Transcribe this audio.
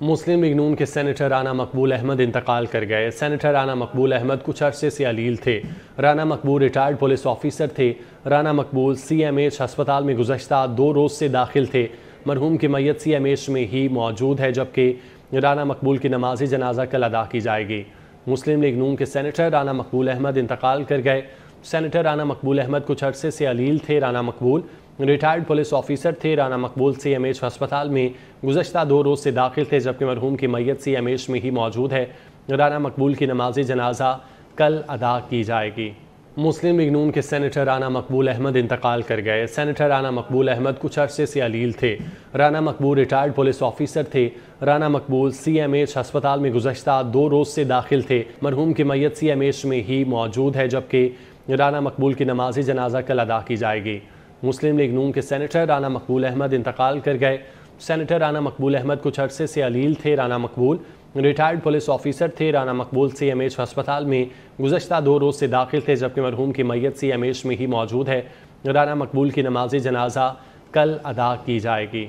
مسلم نون کے سینیٹر رانا مقبول احمد انتقال کر گئے سینیٹر رانا مقبول احمد کچھ عرصے سے علیل تھے Rana Maqbool retired police officer تھے Rana Maqbool C M H ہسپتال میں گزشتہ دو روز سے داخل تھے مرحوم کی میت سی ایم ایچ میں ہی موجود ہے جبکہ رانا مقبول کی نماز جنازہ کل ادا کی جائے گی مسلم نون کے سینیٹر رانا مقبول احمد انتقال کر گئے سینیٹر رانا مقبول احمد کچھ عرصے سے علیل تھے Rana Maqbool retired police officer تھے Rana Maqbool C M H ہسپتال میں گزشتہ دو روز سے داخل تھے جبکہ مرحوم کی میت سی ایم ایچ میں ہی موجود ہے رانا مقبول کی نماز جنازہ کل ادا کی جائے گی مسلم مغنون کے سینیٹر رانا مقبول احمد انتقال کر گئے سینیٹر رانا مقبول احمد کچھ عرصے سے علیل تھے Rana Maqbool retired police officer تھے Rana Maqbool C M H ہسپتال میں گزشتہ دو روز سے داخل تھے مرحوم کی میت سی ایم ایش میں ہی موجود ہے جبکہ رانا مقبول کی نماز جنازہ کل ادا کی جائے گی مسلم لیگ نون کے سینیٹر رانا مقبول احمد انتقال کر گئے سینیٹر رانا مقبول احمد کچھ عرصے سے علیل تھے Rana Maqbool retired police officer تھے Rana Maqbool C M H ہسپتال میں گزشتہ دو روز سے داخل تھے جبکہ مرحوم کی میت سی ایم ایچ میں ہی موجود ہے رانا مقبول کی نماز جنازہ کل ادا کی جائے گی